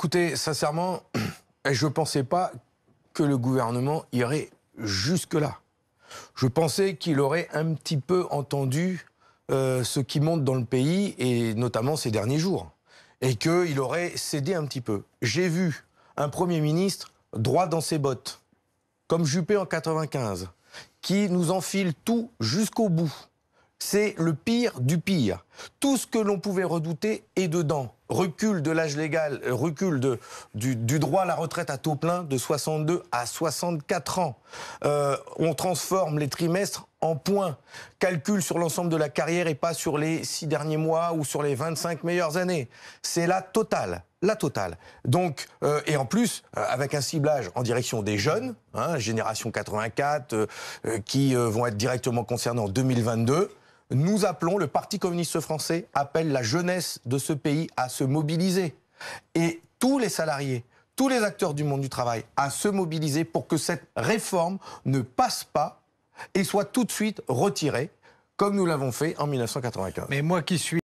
Écoutez, sincèrement, je ne pensais pas que le gouvernement irait jusque-là. Je pensais qu'il aurait un petit peu entendu euh, ce qui monte dans le pays, et notamment ces derniers jours, et qu'il aurait cédé un petit peu. J'ai vu un Premier ministre droit dans ses bottes, comme Juppé en 95, qui nous enfile tout jusqu'au bout. C'est le pire du pire. Tout ce que l'on pouvait redouter est dedans recul de l'âge légal, euh, recul de, du, droit à la retraite à taux plein de 62 à 64 ans. Euh, on transforme les trimestres en points. Calcul sur l'ensemble de la carrière et pas sur les six derniers mois ou sur les 25 meilleures années. C'est la totale. La totale. Donc, euh, et en plus, avec un ciblage en direction des jeunes, hein, génération 84, qui vont être directement concernés en 2022, nous appelons, le Parti communiste français appelle la jeunesse de ce pays à se mobiliser. Et tous les salariés, tous les acteurs du monde du travail à se mobiliser pour que cette réforme ne passe pas et soit tout de suite retirée, comme nous l'avons fait en 1995. Mais moi qui suis